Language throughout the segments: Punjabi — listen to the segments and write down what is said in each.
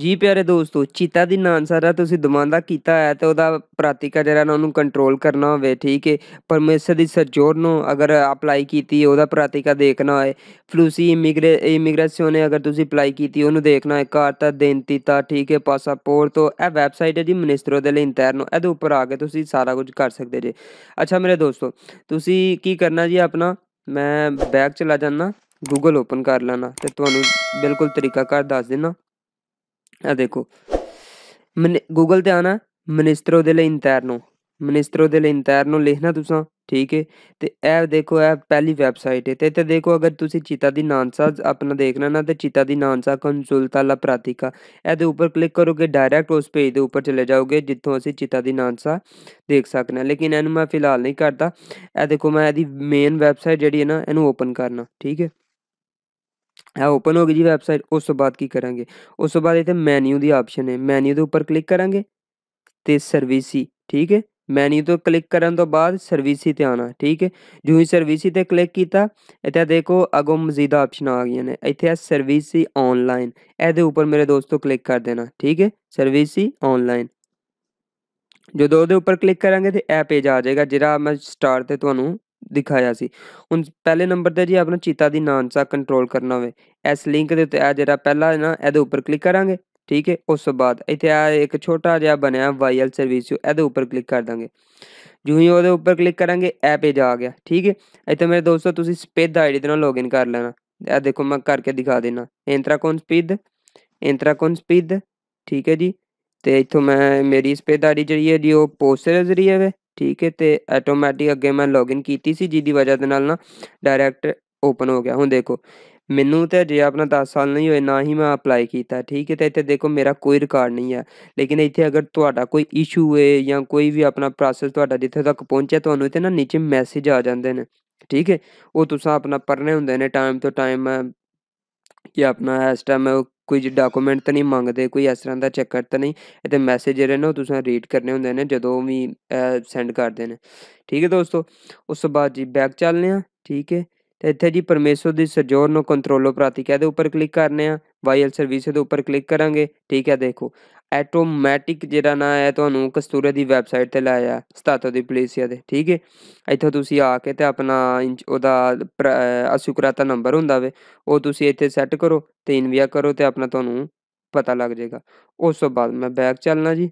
ਜੀ ਪਿਆਰੇ ਦੋਸਤੋ ਚੀਤਾ ਦੀ ਨਾਨਸਾਰਾ ਤੁਸੀਂ ਦਮਾਂਦਾ ਕੀਤਾ ਹੈ ਤੇ ਉਹਦਾ ਪ੍ਰਾਤੀਕਾ ਜਿਹੜਾ ਨਾ ਉਹਨੂੰ ਕੰਟਰੋਲ ਕਰਨਾ ਹੋਵੇ ਠੀਕ ਹੈ ਪਰਮੇਸ਼ਰ ਦੀ ਸਰਜੋਰ ਨੂੰ ਅਗਰ ਅਪਲਾਈ ਕੀਤੀ ਉਹਦਾ ਪ੍ਰਾਤੀਕਾ ਦੇਖਣਾ ਹੋਏ ਫਲੂਸੀ ਇਮੀਗ੍ਰੇਸ਼ਨ ਨੇ ਅਗਰ ਤੁਸੀਂ ਅਪਲਾਈ ਕੀਤੀ ਉਹਨੂੰ ਦੇਖਣਾ ਹੈ ਕਾਰਤਾ ਦੇਨਤੀਤਾ ਠੀਕ ਹੈ ਪਾਸਪੋਰਟ ਤੋਂ ਇਹ ਵੈਬਸਾਈਟ ਹੈ ਜੀ ਮਿਨਿਸਟਰੋ ਦੇ ਲਈ ਇੰਟਰਨ ਇਹਦੇ ਉੱਪਰ ਆ ਕੇ ਤੁਸੀਂ ਸਾਰਾ ਕੁਝ ਕਰ ਸਕਦੇ ਜੇ ਅੱਛਾ ਮੇਰੇ ਦੋਸਤੋ ਤੁਸੀਂ ਕੀ ਕਰਨਾ ਜੀ ਆਪਣਾ ਮੈਂ ਬੈਗ ਚਲਾ ਜਾਣਾ ਗੂਗਲ ਓਪਨ ਕਰ ਲੈਣਾ ਤੇ ਤੁਹਾਨੂੰ ਬਿਲਕੁਲ ਤਰੀਕਾ ਕਰ ਦੱਸ ਦੇਣਾ ਆ ਦੇਖੋ ਗੂਗਲ ਤੇ ਆਣਾ ਮਨਿਸਟਰੋ ਦੇ ਲਈ ਇੰਟਰਨੋ ਮਨਿਸਟਰੋ ਦੇ ਲਈ ਇੰਟਰਨੋ ਲਿਖਣਾ ਤੁਸੀਂ ਠੀਕ ਹੈ ਤੇ ਇਹ ਦੇਖੋ ਇਹ ਪਹਿਲੀ ਵੈਬਸਾਈਟ ਹੈ ਤੇ ਇੱਥੇ ਦੇਖੋ ਅਗਰ ਤੁਸੀਂ ਚੀਤਾ ਦੀ ਨਾਂਸਾ ਆਪਣਾ ਦੇਖਣਾ ਨਾ ਤੇ ਚੀਤਾ ਦੀ ਨਾਂਸਾ ਕੰਸੁਲਤਾ ਲਾ ਪ੍ਰਾਤਿਕਾ ਇਹਦੇ ਉੱਪਰ ਕਲਿੱਕ ਕਰੋਗੇ ਡਾਇਰੈਕਟ ਉਸ ਪੇਜ ਦੇ ਉੱਪਰ ਚਲੇ ਜਾਓਗੇ ਜਿੱਥੋਂ ਅਸੀਂ ਚੀਤਾ ਦੀ ਨਾਂਸਾ ਦੇਖ ਹਾਂ ਲੇਕਿਨ ਇਹਨੂੰ ਮੈਂ ਫਿਲਹਾਲ ਨਹੀਂ ਕਰਦਾ ਇਹ ਦੇਖੋ ਮੈਂ ਇਹਦੀ ਮੇਨ ਵੈਬਸਾਈਟ ਜਿਹੜੀ ਹੈ ਨਾ ਇਹਨੂੰ ਓਪਨ ਕਰਨਾ ਠੀਕ ਹੈ ਆ ਓਪਨ ਹੋ ਗਈ ਜੀ ਵੈਬਸਾਈਟ ਉਸ ਤੋਂ ਬਾਅਦ ਕੀ ਕਰਾਂਗੇ ਉਸ ਤੋਂ ਬਾਅਦ ਇੱਥੇ ਮੈਨੂ ਦੀ ਆਪਸ਼ਨ ਹੈ ਮੈਨੂ ਦੇ ਉੱਪਰ ਕਲਿੱਕ ਕਰਾਂਗੇ ਤੇ ਸਰਵਿਸੀ ਠੀਕ ਹੈ ਮੈਨੂ ਤੋਂ ਕਲਿੱਕ ਕਰਨ ਤੋਂ ਬਾਅਦ ਸਰਵਿਸੀ ਤੇ ਆਣਾ ਠੀਕ ਹੈ ਜੋ ਹੀ ਸਰਵਿਸੀ ਤੇ ਕਲਿੱਕ ਕੀਤਾ ਇੱਥੇ ਦੇਖੋ ਅਗੋਂ ਮਜ਼ੀਦ ਆਪਸ਼ਨ ਆ ਗਈਆਂ ਨੇ ਇੱਥੇ ਹੈ ਸਰਵਿਸੀ ਆਨਲਾਈਨ ਇਹਦੇ ਉੱਪਰ ਮੇਰੇ ਦੋਸਤੋ ਕਲਿੱਕ ਕਰ ਦੇਣਾ ਠੀਕ ਹੈ ਸਰਵਿਸੀ ਆਨਲਾਈਨ ਜਦੋਂ ਉਹਦੇ ਉੱਪਰ ਕਲਿੱਕ ਕਰਾਂਗੇ ਤੇ ਇਹ ਪੇਜ ਆ ਜਾਏਗਾ ਜਿਹੜਾ ਮੈਂ ਸਟਾਰਟ ਤੇ ਤੁਹਾਨੂੰ ਦਿਖਾਇਆ ਸੀ ਹੁਣ ਪਹਿਲੇ ਨੰਬਰ ਤੇ ਜੀ ਆਪਣਾ ਚੀਤਾ ਦੀ ਨਾਨਸਾ ਕੰਟਰੋਲ ਕਰਨਾ ਹੋਵੇ ਇਸ ਲਿੰਕ ਦੇ ਉੱਤੇ ਆ ਜਿਹੜਾ ਪਹਿਲਾ ਹੈ ਨਾ ਇਹਦੇ ਉੱਪਰ ਕਲਿੱਕ ਕਰਾਂਗੇ ਠੀਕ ਹੈ ਉਸ ਤੋਂ ਬਾਅਦ ਇੱਥੇ ਆ ਇੱਕ ਛੋਟਾ ਜਿਹਾ ਬਣਿਆ ਵਾਈਐਲ ਸਰਵਿਸ ਇਹਦੇ ਉੱਪਰ ਕਲਿੱਕ ਕਰ ਦਾਂਗੇ ਜਿਉਂ ਹੀ ਉਹਦੇ ਉੱਪਰ ਕਲਿੱਕ ਕਰਾਂਗੇ ਇਹ ਪੇਜ ਆ ਗਿਆ ਠੀਕ ਹੈ ਇੱਥੇ ਮੇਰੇ ਦੋਸਤੋ ਤੁਸੀਂ ਸਪੇਦ ਆਈਡੀ ਦੇ ਨਾਲ ਲੌਗਇਨ ਕਰ ਲੈਣਾ ਇਹ ਦੇਖੋ ਮੈਂ ਕਰਕੇ ਦਿਖਾ ਦੇਣਾ ਇੰਟਰਾਕੌਨ ਸਪੀਦ ਇੰਟਰਾਕੌਨ ਸਪੀਦ ਠੀਕ ਹੈ ਜੀ ਤੇ ਇਥੋਂ ਮੈਂ ਮੇਰੀ ਸਪੇਦ ਆਈਡੀ ਜਿਹੜੀ ਹੈ ਜੀ ਉਹ ਪੋਸਟਰ ਜ਼ਰੀਏ ਹੈ ਠੀਕ ਹੈ ਤੇ ਆਟੋਮੈਟਿਕ ਅੱਗੇ ਮੈਂ ਲੌਗਇਨ ਕੀਤੀ ਸੀ ਜਿਹਦੀ ਵਜ੍ਹਾ ਦੇ ਨਾਲ ਨਾ ਡਾਇਰੈਕਟ ਓਪਨ ਹੋ ਗਿਆ ਹੁਣ ਦੇਖੋ ਮੈਨੂੰ ਤੇ ਜੇ ਆਪਣਾ 10 ਸਾਲ ਨਹੀਂ ਹੋਏ ਨਾ ਹੀ ਮੈਂ ਅਪਲਾਈ ਕੀਤਾ ਠੀਕ ਹੈ ਤੇ ਇੱਥੇ ਦੇਖੋ ਮੇਰਾ ਕੋਈ ਰਿਕਾਰਡ ਨਹੀਂ ਹੈ ਲੇਕਿਨ ਇੱਥੇ ਅਗਰ ਤੁਹਾਡਾ ਕੋਈ ਇਸ਼ੂ ਹੈ ਜਾਂ ਕੋਈ ਵੀ ਆਪਣਾ ਪ੍ਰੋਸੈਸ ਤੁਹਾਡਾ ਜਿੱਥੇ ਤੱਕ ਪਹੁੰਚਿਆ ਤੁਹਾਨੂੰ ਇੱਥੇ ਨਾ ਨੀਚੇ ਮੈਸੇਜ ਆ ਜਾਂਦੇ ਨੇ ਠੀਕ ਹੈ ਉਹ ਤੁਸੀਂ ਆਪਣਾ ਪੜਨੇ ਹੁੰਦੇ ਨੇ ਟਾਈਮ ਤੋਂ ਟਾਈਮ ਕਿ ਆਪਣਾ ਇਸ ਟਾਈਮ ਕੋਈ ਡਾਕੂਮੈਂਟ ਤਾਂ ਨਹੀਂ ਮੰਗਦੇ ਕੋਈ ਇਸ ਤਰ੍ਹਾਂ ਦਾ ਚੱਕਰ ਤਾਂ ਨਹੀਂ ਇਹ ਤੇ ਮੈਸੇਜ ਜਿਹੜੇ ਨੇ ਉਹ ਤੁਸੀਂ ਰੀਡ ਕਰਨੇ ਹੁੰਦੇ ਨੇ ਜਦੋਂ ਵੀ ਸੈਂਡ ਕਰਦੇ ਨੇ ਠੀਕ ਹੈ ਦੋਸਤੋ ਉਸ ਤੋਂ ਬਾਅਦ ਜੀ ਬੈਕ ਚੱਲਨੇ ਆ ਠੀਕ ਹੈ ਤੇ ਇੱਥੇ ਜੀ ਪਰਮੇਸ਼ਰ ਦੀ ਸਜੋਰ ਨੂੰ ਕੰਟਰੋਲੋ ਪ੍ਰਾਤੀ ਕਹਦੇ ਉੱਪਰ ਕਲਿੱਕ ਕਰਨੇ ਆ ਵਾਈਐਲ ਸਰਵਿਸ ਦੇ ਉੱਪਰ ਕਲਿੱਕ ਕਰਾਂਗੇ ਠੀਕ ਹੈ ਦੇਖੋ ਆਟੋਮੈਟਿਕ ਜਿਹੜਾ ਨਾ ਹੈ ਤੁਹਾਨੂੰ ਕਸਤੂਰੇ ਦੀ ਵੈਬਸਾਈਟ ਤੇ ਲਾਇਆ ਸਤਾਤੋ ਦੀ ਪਲੇਸੀਆ ਦੇ ਠੀਕ ਹੈ ਇੱਥੋਂ ਤੁਸੀਂ ਆ ਕੇ ਤੇ ਆਪਣਾ ਉਹਦਾ ਅਸ਼ੁਕਰਤਾ ਨੰਬਰ ਹੁੰਦਾ ਵੇ ਉਹ ਤੁਸੀਂ ਇੱਥੇ ਸੈੱਟ ਕਰੋ ਤੇ ਇਨਵੀਆ ਕਰੋ ਤੇ ਆਪਣਾ ਤੁਹਾਨੂੰ ਪਤਾ ਲੱਗ ਜਾਏਗਾ ਉਸ ਤੋਂ ਬਾਅਦ ਮੈਂ ਬੈਕ ਚੱਲਣਾ ਜੀ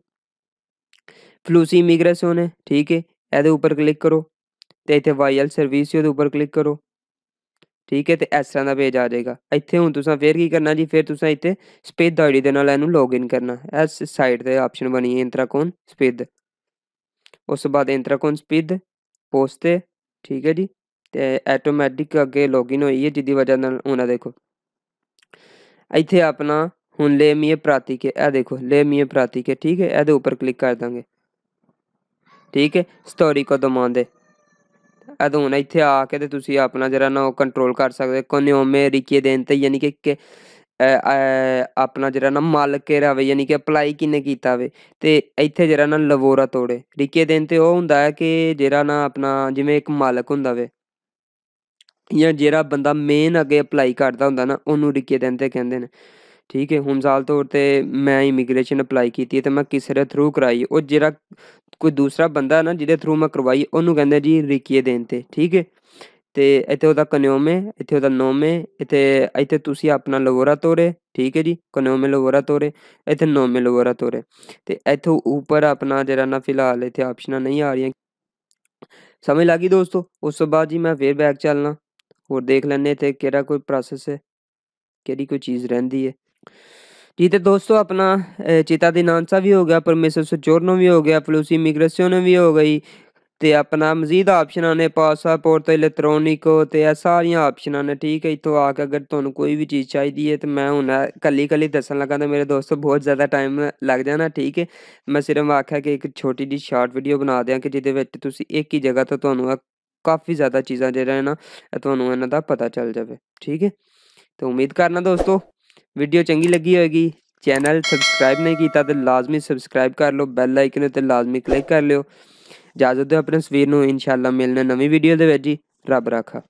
ਫਲੂਸੀ ਇਮੀਗ੍ਰੇਸ਼ਨ ਹੈ ਠੀਕ ਹੈ ਇਹਦੇ ਉੱਪਰ ਕਲਿੱਕ ਕਰੋ ਤੇ ਇੱਥੇ ਵਾਈਐਲ ਸਰਵਿਸ ਦੇ ਉੱਪਰ ਕਲਿੱਕ ਕਰੋ ਠੀਕ ਹੈ ਤੇ ਇਸ ਤਰ੍ਹਾਂ ਦਾ ਪੇਜ ਆ ਜਾਏਗਾ ਇੱਥੇ ਹੁਣ ਤੁਸੀਂ ਫੇਰ ਕੀ ਕਰਨਾ ਜੀ ਫੇਰ ਤੁਸੀਂ ਇੱਥੇ ਸਪੇਦ ਆਈਡੀ ਦੇ ਨਾਲ ਇਹਨੂੰ ਲੌਗਇਨ ਕਰਨਾ ਇਸ ਸਾਈਟ ਤੇ ਆਪਸ਼ਨ ਬਣੀ ਹੈ ਇੰਟਰਾਕੋਨ ਸਪੇਦ ਉਸ ਤੋਂ ਬਾਅਦ ਇੰਟਰਾਕੋਨ ਸਪੇਦ ਪੋਸਟ ਤੇ ਠੀਕ ਹੈ ਜੀ ਤੇ ਆਟੋਮੈਟਿਕ ਅੱਗੇ ਲੌਗਇਨ ਹੋਈ ਹੈ ਜਿੱਦੀ ਵਜ੍ਹਾ ਨਾਲ ਉਹਨਾਂ ਦੇਖੋ ਇੱਥੇ ਆਪਣਾ ਹੁਣ ਲੈ ਮੀਏ ਪ੍ਰਾਤੀਕ ਇਹ ਦੇਖੋ ਲੈ ਮੀਏ ਪ੍ਰਾਤੀਕ ਠੀਕ ਹੈ ਇਹਦੇ ਉੱਪਰ ਕਲਿੱਕ ਕਰ ਦਾਂਗੇ ਠੀਕ ਹੈ ਸਟੋਰੀ ਕੋ ਦਮਾਂਦੇ ਅਦੋਂ ਹੁਣ ਇੱਥੇ ਆ ਕੇ ਤੇ ਤੁਸੀਂ ਆਪਣਾ ਜਿਹੜਾ ਨਾ ਉਹ ਕੰਟਰੋਲ ਕਰ ਸਕਦੇ ਕੋਨਿਓਮੇ ਰਿਕੇ ਦੇਨ ਤੇ ਯਾਨੀ ਕਿ ਆਪਣਾ ਜਿਹੜਾ ਨਾ ਮਾਲਕ ਕੇ ਰਵੇ ਯਾਨੀ ਕਿ ਅਪਲਾਈ ਕਿਨੇ ਕੀਤਾ ਵੇ ਤੇ ਇੱਥੇ ਜਿਹੜਾ ਨਾ ਲਵੋਰਾ ਤੋੜੇ ਰਿਕੇ ਦੇਨ ਤੇ ਉਹ ਹੁੰਦਾ ਹੈ ਕਿ ਜਿਹੜਾ ਨਾ ਆਪਣਾ ਜਿਵੇਂ ਇੱਕ ਮਾਲਕ ਹੁੰਦਾ ਵੇ ਜਾਂ ਜਿਹੜਾ ਬੰਦਾ ਮੇਨ ਅੱਗੇ ਅਪਲਾਈ ਕਰਦਾ ਹੁੰਦਾ ਨਾ ਉਹਨੂੰ ਰਿਕੇ ਦੇਨ ਤੇ ਕਹਿੰਦੇ ਨੇ ਠੀਕ ਹੈ ਹੁਣ ਸਾਲ ਤੌਰ 'ਤੇ ਮੈਂ ਇਮੀਗ੍ਰੇਸ਼ਨ ਅਪਲਾਈ ਕੀਤੀ ਤੇ ਮੈਂ ਕਿਸੇ ਦੇ ਥਰੂ ਕਰਾਈ ਉਹ ਜਿਹੜਾ ਕੋਈ ਦੂਸਰਾ ਬੰਦਾ ਨਾ ਜਿਹਦੇ ਥਰੂ ਮੈਂ ਕਰਵਾਈ ਉਹਨੂੰ ਕਹਿੰਦੇ ਜੀ ਰਿਕੀਏ ਦੇਣ 'ਤੇ ਠੀਕ ਹੈ ਤੇ ਇੱਥੇ ਉਹਦਾ ਕਨਿਓਮੇ ਇੱਥੇ ਉਹਦਾ ਨੋਮੇ ਇੱਥੇ ਇੱਥੇ ਤੁਸੀਂ ਆਪਣਾ ਲਵੋਰਾ ਤੋਰੇ ਠੀਕ ਹੈ ਜੀ ਕਨਿਓਮੇ ਲਵੋਰਾ ਤੋਰੇ ਇੱਥੇ ਨੋਮੇ ਲਵੋਰਾ ਤੋਰੇ ਤੇ ਇੱਥੋਂ ਉੱਪਰ ਆਪਣਾ ਜਿਹੜਾ ਨਾ ਫਿਲਹਾਲ ਇੱਥੇ ਆਪਸ਼ਨਾਂ ਨਹੀਂ ਆ ਰਹੀਆਂ ਸਮਝ ਲੱਗੀ ਦੋਸਤੋ ਉਸ ਤੋਂ ਬਾਅਦ ਜੀ ਮੈਂ ਫੇਰ ਬੈਕ ਚੱਲਣਾ ਹੋਰ ਦੇਖ ਲੈਣੇ ਤੇ ਕਿਹੜਾ ਕੋਈ ਪ੍ਰੋਸੈਸ ਹੈ ਕਿਹੜੀ ਕੋਈ ਚੀਜ਼ ਰਹਿੰਦੀ ਹੈ ਜੀ ਤੇ ਦੋਸਤੋ ਆਪਣਾ ਚੇਤਾ ਦੇ ਸਾ ਵੀ ਹੋ ਗਿਆ ਪਰਮੇਸ਼ਰ ਸਚੋਰਨੋ ਵੀ ਹੋ ਗਿਆ ਫਲੂਸੀ ਮਿਗਰੇਸ਼ਨ ਵੀ ਹੋ ਗਈ ਤੇ ਆਪਣਾ ਮਜ਼ੀਦ ਆਪਸ਼ਨਾਂ ਨੇ ਪਾਸਪੋਰਟ ਤੇ ਇਲੈਕਟ੍ਰੋਨਿਕ ਤੇ ਇਹ ਸਾਰੀਆਂ ਆਪਸ਼ਨਾਂ ਨੇ ਠੀਕ ਹੈ ਇਤੋਂ ਆ ਕੇ ਅਗਰ ਤੁਹਾਨੂੰ ਕੋਈ ਵੀ ਚੀਜ਼ ਚਾਹੀਦੀ ਹੈ ਤੇ ਮੈਂ ਹੁਣ ਕੱਲੀ ਕੱਲੀ ਦੱਸਣ ਲੱਗਾ ਤਾਂ ਮੇਰੇ ਦੋਸਤੋ ਬਹੁਤ ਜ਼ਿਆਦਾ ਟਾਈਮ ਲੱਗ ਜਾਣਾ ਠੀਕ ਹੈ ਮੈਂ ਸਿਰਫ ਆਖਿਆ ਕਿ ਇੱਕ ਛੋਟੀ ਜੀ ਸ਼ਾਰਟ ਵੀਡੀਓ ਬਣਾ ਦਿਆਂ ਕਿ ਜਿਹਦੇ ਵਿੱਚ ਤੁਸੀਂ ਇੱਕ ਹੀ ਜਗ੍ਹਾ ਤੋਂ ਤੁਹਾਨੂੰ ਕਾਫੀ ਜ਼ਿਆਦਾ ਚੀਜ਼ਾਂ ਜਿਹੜਾ ਹੈ ਨਾ ਤੁਹਾਨੂੰ ਇਹਨਾਂ ਦਾ ਪਤਾ ਚੱਲ ਜਾਵੇ ਠੀਕ ਹੈ ਤੇ ਉਮੀਦ ਕਰਨਾ ਦੋਸਤੋ ਵੀਡੀਓ ਚੰਗੀ ਲੱਗੀ ਹੋਏਗੀ ਚੈਨਲ ਸਬਸਕ੍ਰਾਈਬ ਨਹੀਂ ਕੀਤਾ ਤਾਂ ਲਾਜ਼ਮੀ ਸਬਸਕ੍ਰਾਈਬ ਕਰ ਲਓ ਬੈਲ ਆਈਕਨ ਉੱਤੇ ਲਾਜ਼ਮੀ ਕਲਿੱਕ ਕਰ ਲਿਓ ਇਜਾਜ਼ਤ ਦਿਓ ਆਪਣੇ ਸਵੀਰ ਨੂੰ ਇਨਸ਼ਾਅੱਲਾ ਮਿਲਣਾ ਨਵੀਂ ਵੀਡੀਓ ਦੇ ਵਿੱਚ ਜੀ ਰੱਬ ਰਾਖਾ